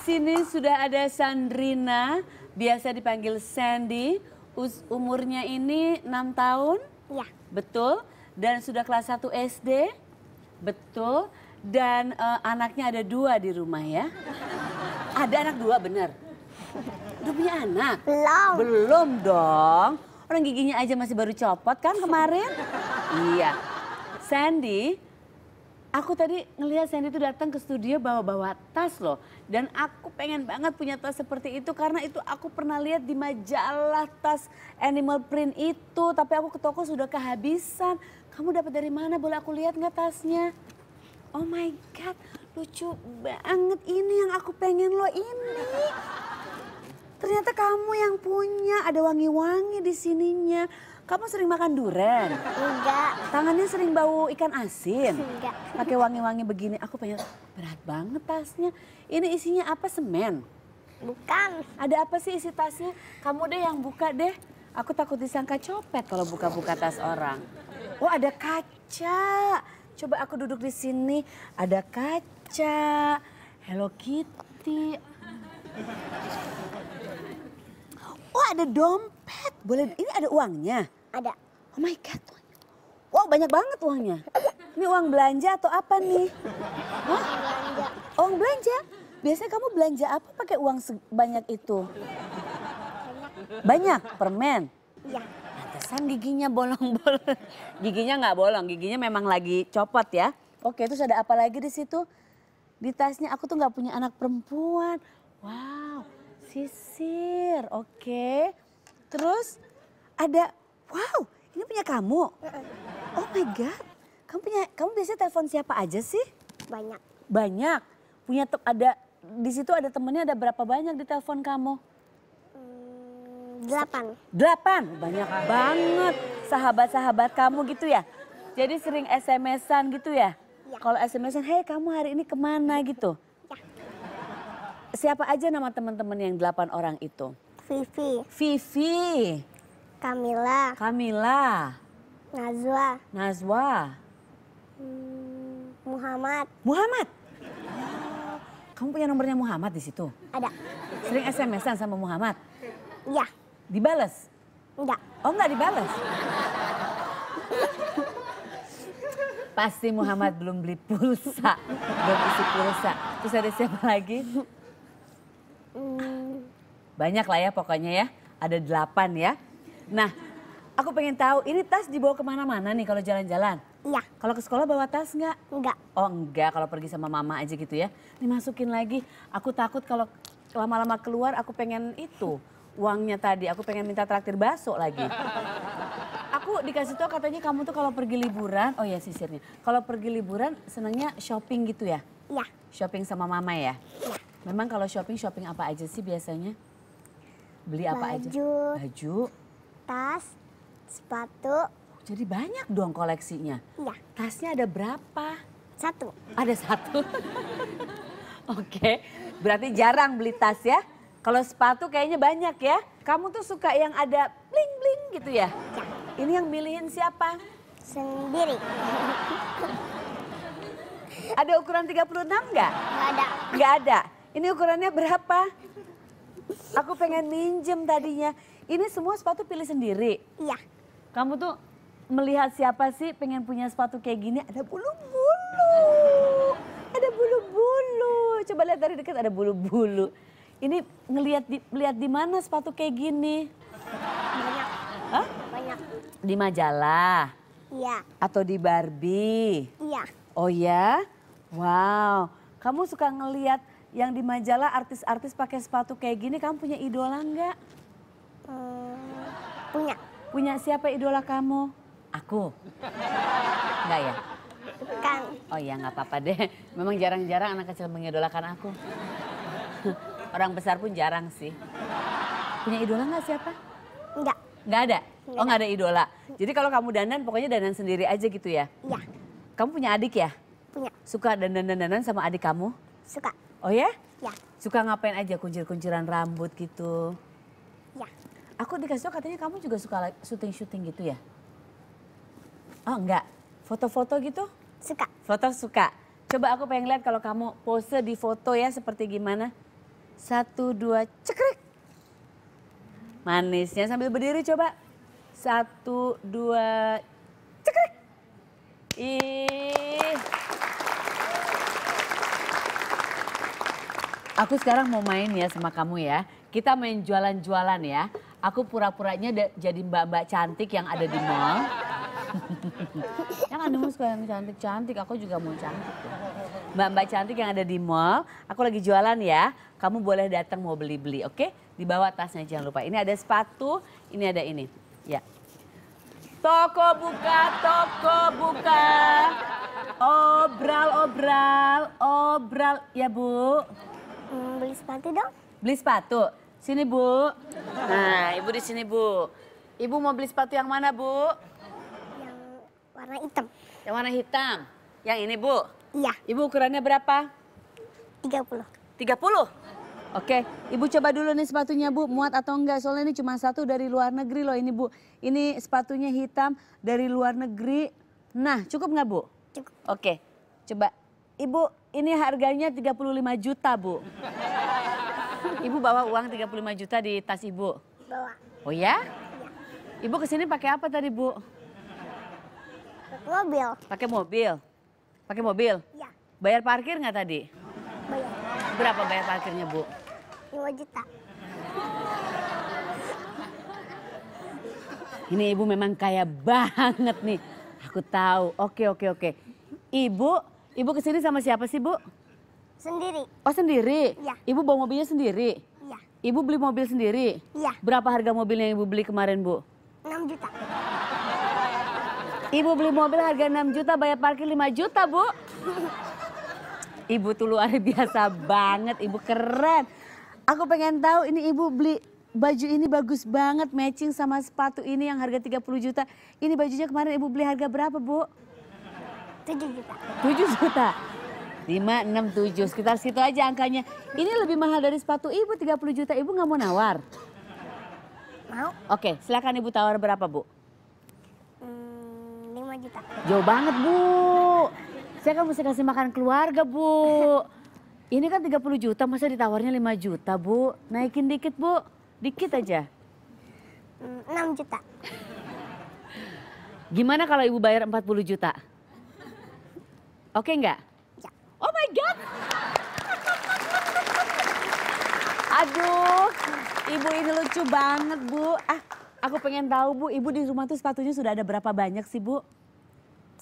sini sudah ada Sandrina, biasa dipanggil Sandy. Us umurnya ini 6 tahun? Iya. Betul. Dan sudah kelas 1 SD? Betul. Dan uh, anaknya ada dua di rumah ya? Ada anak dua benar? Udah punya anak? Belum. Belum dong. Orang giginya aja masih baru copot kan kemarin? iya. Sandy, Aku tadi ngelihat Sandy itu datang ke studio bawa-bawa tas loh. Dan aku pengen banget punya tas seperti itu karena itu aku pernah lihat di majalah tas animal print itu. Tapi aku ke toko sudah kehabisan. Kamu dapat dari mana? Boleh aku lihat nggak tasnya? Oh my God, lucu banget ini yang aku pengen loh ini. Ternyata kamu yang punya, ada wangi-wangi di sininya. Kamu sering makan durian? Enggak. Tangannya sering bau ikan asin? Enggak. Pakai wangi-wangi begini, aku pengen berat banget tasnya. Ini isinya apa, semen? Bukan. Ada apa sih isi tasnya? Kamu deh yang buka deh. Aku takut disangka copet kalau buka-buka tas orang. Oh ada kaca. Coba aku duduk di sini. Ada kaca. Hello Kitty. Oh ada dompet, boleh. Ini ada uangnya? Ada. Oh my God. Wow banyak banget uangnya. Ini uang belanja atau apa nih? Hah? Belanja. uang belanja? Biasanya kamu belanja apa pakai uang sebanyak itu? Banyak. Banyak? Permen? Iya. Pantesan giginya bolong-bolong. Giginya nggak bolong, giginya memang lagi copot ya. Oke, terus ada apa lagi di situ? Di tasnya aku tuh nggak punya anak perempuan. Wow, Sisi. Air, oke. Okay. Terus ada, wow, ini punya kamu. Oh my God, kamu punya, kamu biasanya telepon siapa aja sih? Banyak. Banyak. Punya ada di situ ada temennya ada berapa banyak di telepon kamu? Mm, delapan. Delapan, banyak banget sahabat-sahabat kamu gitu ya. Jadi sering SMS-an gitu ya. ya. Kalau SMS-an, hei kamu hari ini kemana gitu. Ya. Siapa aja nama teman-teman yang delapan orang itu? Vivi. Vivi. Kamila. Kamila. Nazwa. Nazwa. Hmm, Muhammad. Muhammad. kamu punya nomornya Muhammad di situ? Ada. Sering SMS-an sama Muhammad? Iya. Dibalas? Enggak. Oh enggak dibalas? Pasti Muhammad belum beli pulsa, belum isi pulsa. Terus ada siapa lagi? Hmm. Banyak lah ya pokoknya ya. Ada delapan ya. Nah, aku pengen tahu ini tas dibawa kemana-mana nih kalau jalan-jalan? Iya. Kalau ke sekolah bawa tas nggak? Enggak. Oh enggak, kalau pergi sama mama aja gitu ya. masukin lagi. Aku takut kalau lama-lama keluar aku pengen itu. Uangnya tadi, aku pengen minta traktir bakso lagi. Aku dikasih tau katanya kamu tuh kalau pergi liburan, oh ya sisirnya. Kalau pergi liburan senangnya shopping gitu ya? Iya. Shopping sama mama ya? Iya. Memang kalau shopping, shopping apa aja sih biasanya? Beli apa baju, aja? Baju, tas, sepatu. Oh, jadi banyak dong koleksinya. Iya. Tasnya ada berapa? Satu. Ada satu. Oke, berarti jarang beli tas ya. Kalau sepatu kayaknya banyak ya. Kamu tuh suka yang ada bling-bling gitu ya? Ya. Ini yang milihin siapa? Sendiri. ada ukuran 36 nggak? Nggak ada. Enggak ada. Ini ukurannya berapa? Aku pengen minjem tadinya. Ini semua sepatu pilih sendiri? Iya. Kamu tuh melihat siapa sih pengen punya sepatu kayak gini? Ada bulu-bulu. Ada bulu-bulu. Coba lihat dari dekat ada bulu-bulu. Ini ngelihat di, lihat di mana sepatu kayak gini? Banyak. Hah? Banyak. Di majalah? Iya. Atau di Barbie? Iya. Oh ya? Wow. Kamu suka ngelihat yang di majalah artis-artis pakai sepatu kayak gini, kamu punya idola nggak? Hmm, punya. Punya siapa idola kamu? Aku. Enggak ya? Bukan. Oh iya nggak apa-apa deh. Memang jarang-jarang anak kecil mengidolakan aku. Orang besar pun jarang sih. Punya idola nggak siapa? Enggak. Enggak ada? Enggak oh enggak ada idola. Jadi kalau kamu dandan pokoknya dandan sendiri aja gitu ya? Iya. Kamu punya adik ya? Punya. Suka dandan-dandanan sama adik kamu? Suka. Oh ya? Ya. Suka ngapain aja kuncir-kunciran rambut gitu? Ya. Aku dikasih tau katanya kamu juga suka syuting-syuting gitu ya? Oh enggak? Foto-foto gitu? Suka. Foto suka? Coba aku pengen lihat kalau kamu pose di foto ya seperti gimana. Satu, dua, cekrek. Manisnya sambil berdiri coba. Satu, dua, cekrek. Ih. Aku sekarang mau main ya sama kamu ya. Kita main jualan-jualan ya. Aku pura-puranya jadi mbak-mbak cantik yang ada di mall. Jangan dulu suka yang cantik-cantik, aku juga mau cantik. Mbak-mbak cantik yang ada di mall, aku lagi jualan ya. Kamu boleh datang mau beli-beli, oke? Okay? Di bawah tasnya jangan lupa. Ini ada sepatu, ini ada ini. Ya. Toko buka, toko buka. Obral, obral, obral. Ya Bu. Hmm, beli sepatu dong. Beli sepatu? Sini, Bu. Nah, Ibu di sini, Bu. Ibu mau beli sepatu yang mana, Bu? Yang warna hitam. Yang warna hitam? Yang ini, Bu? Iya. Ibu ukurannya berapa? 30. 30? Oke, Ibu coba dulu nih sepatunya Bu, muat atau enggak? Soalnya ini cuma satu dari luar negeri loh ini Bu. Ini sepatunya hitam dari luar negeri. Nah, cukup enggak, Bu? Cukup. Oke, coba Ibu, ini harganya 35 juta, Bu. Ibu bawa uang 35 juta di tas Ibu? Bawa. Oh ya? Ibu kesini pakai apa tadi, Bu? Pakai mobil. Pakai mobil? Pakai mobil? Ya. Bayar parkir nggak tadi? Bayar. Berapa bayar parkirnya, Bu? 5 juta. Ini Ibu memang kaya banget nih. Aku tahu. Oke, oke, oke. Ibu Ibu kesini sama siapa sih, Bu? Sendiri. Oh, sendiri? Iya. Ibu bawa mobilnya sendiri? Iya. Ibu beli mobil sendiri? Iya. Berapa harga mobil yang Ibu beli kemarin, Bu? 6 juta. Ibu beli mobil harga 6 juta, bayar parkir 5 juta, Bu. Ibu tuh luar biasa banget, Ibu keren. Aku pengen tahu ini Ibu beli baju ini bagus banget matching sama sepatu ini yang harga 30 juta. Ini bajunya kemarin Ibu beli harga berapa, Bu? 7 juta. 7 juta. 5, 6, 7, sekitar situ aja angkanya. Ini lebih mahal dari sepatu ibu, 30 juta. Ibu nggak mau nawar? Mau. Oke, silakan ibu tawar berapa, Bu? Hmm, 5 juta. Jauh banget, Bu. Saya kan mesti kasih makan keluarga, Bu. Ini kan 30 juta, masa ditawarnya 5 juta, Bu? Naikin dikit, Bu. Dikit aja. Hmm, 6 juta. Gimana kalau ibu bayar 40 juta? Oke okay, nggak? Ya. Oh my God. Aduh, ibu ini lucu banget bu. Ah, aku pengen tahu bu, ibu di rumah tuh sepatunya sudah ada berapa banyak sih bu?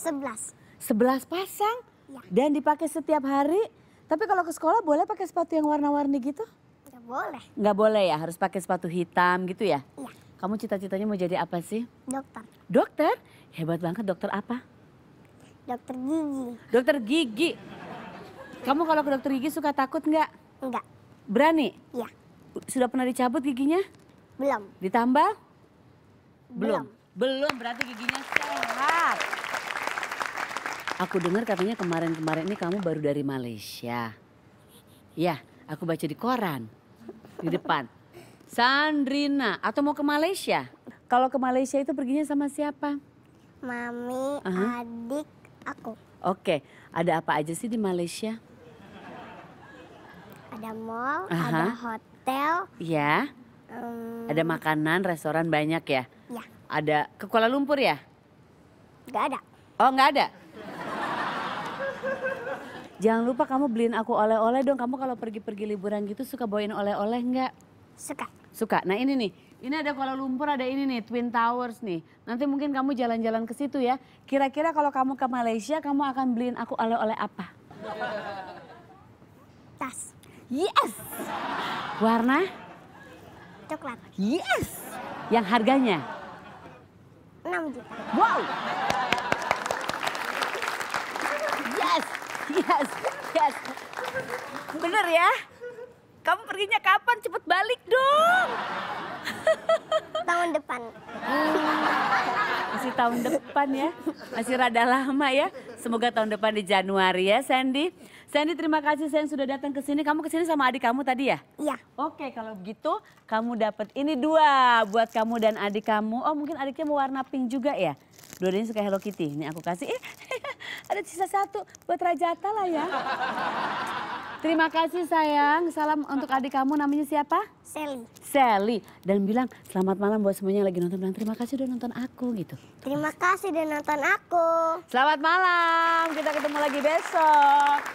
Sebelas. Sebelas pasang? Ya. Dan dipakai setiap hari? Tapi kalau ke sekolah boleh pakai sepatu yang warna-warni gitu? Nggak boleh. Nggak boleh ya, harus pakai sepatu hitam gitu ya? Iya. Kamu cita-citanya mau jadi apa sih? Dokter. Dokter? Hebat banget dokter apa? Dokter gigi. Dokter gigi. Kamu kalau ke dokter gigi suka takut nggak? Nggak. Berani? Iya. Sudah pernah dicabut giginya? Belum. Ditambah? Belum. Belum, Belum berarti giginya sehat. Aku dengar katanya kemarin-kemarin ini kamu baru dari Malaysia. Ya, aku baca di koran. Di depan. Sandrina, atau mau ke Malaysia? Kalau ke Malaysia itu perginya sama siapa? Mami, uh -huh. adik, aku. Oke, ada apa aja sih di Malaysia? Ada mall, -huh. ada hotel. Ya. Um, ada makanan, restoran banyak ya? Ya. Ada ke Kuala Lumpur ya? Gak ada. Oh, nggak ada. Jangan lupa kamu beliin aku oleh-oleh dong. Kamu kalau pergi-pergi liburan gitu suka bawain oleh-oleh enggak? Suka. Suka. Nah ini nih, ini ada Kuala Lumpur, ada ini nih Twin Towers nih. Nanti mungkin kamu jalan-jalan ke situ ya. Kira-kira kalau kamu ke Malaysia, kamu akan beliin aku oleh-oleh apa? Tas. Yes. Warna? Coklat. Yes. Yang harganya? 6 juta. Wow. Yes. Yes. Yes. Bener ya? Kamu perginya kapan? Cepet balik dong tahun depan. Masih tahun depan ya. Masih rada lama ya. Semoga tahun depan di Januari ya Sandy. Sandy terima kasih saya sudah datang ke sini. Kamu ke sini sama adik kamu tadi ya? Iya. Oke kalau begitu kamu dapat ini dua buat kamu dan adik kamu. Oh mungkin adiknya mau warna pink juga ya? Dua-duanya suka Hello Kitty. Ini aku kasih. Eh, ada sisa satu buat Rajata lah ya. Terima kasih sayang. Salam untuk adik kamu namanya siapa? Sally. Sally dan bilang selamat malam buat semuanya yang lagi nonton dan terima kasih udah nonton aku gitu. Terima kasih udah nonton aku. Selamat malam, kita ketemu lagi besok.